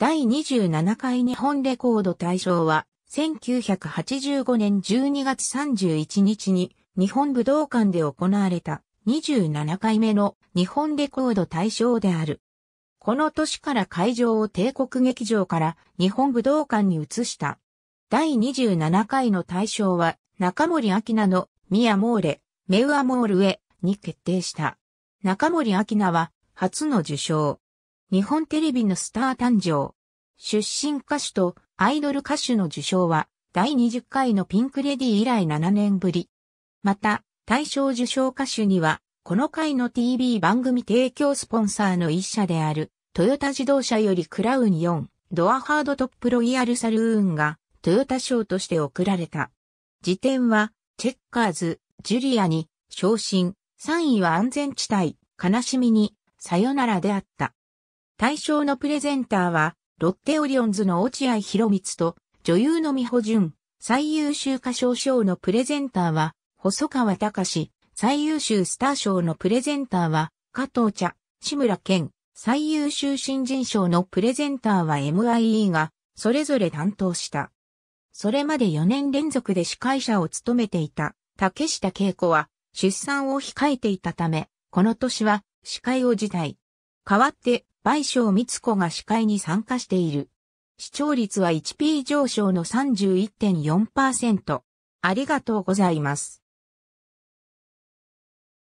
第27回日本レコード大賞は、1985年12月31日に日本武道館で行われた27回目の日本レコード大賞である。この年から会場を帝国劇場から日本武道館に移した。第27回の大賞は中森明菜のミアモーレ、メウアモールへに決定した。中森明菜は初の受賞。日本テレビのスター誕生。出身歌手とアイドル歌手の受賞は、第20回のピンクレディ以来7年ぶり。また、大賞受賞歌手には、この回の TV 番組提供スポンサーの一社である、トヨタ自動車よりクラウン4、ドアハードトップロイヤルサルーンが、トヨタ賞として贈られた。辞典は、チェッカーズ、ジュリアに、昇進、3位は安全地帯、悲しみに、さよならであった。対象のプレゼンターは、ロッテオリオンズの落合博光と、女優の美穂淳、最優秀歌唱賞のプレゼンターは、細川隆最優秀スター賞のプレゼンターは、加藤茶、志村健、最優秀新人賞のプレゼンターは MIE が、それぞれ担当した。それまで4年連続で司会者を務めていた、竹下恵子は、出産を控えていたため、この年は、司会を辞退。代わって、倍賞光子が司会に参加している。視聴率は 1P 上昇の31.4%。ありがとうございます。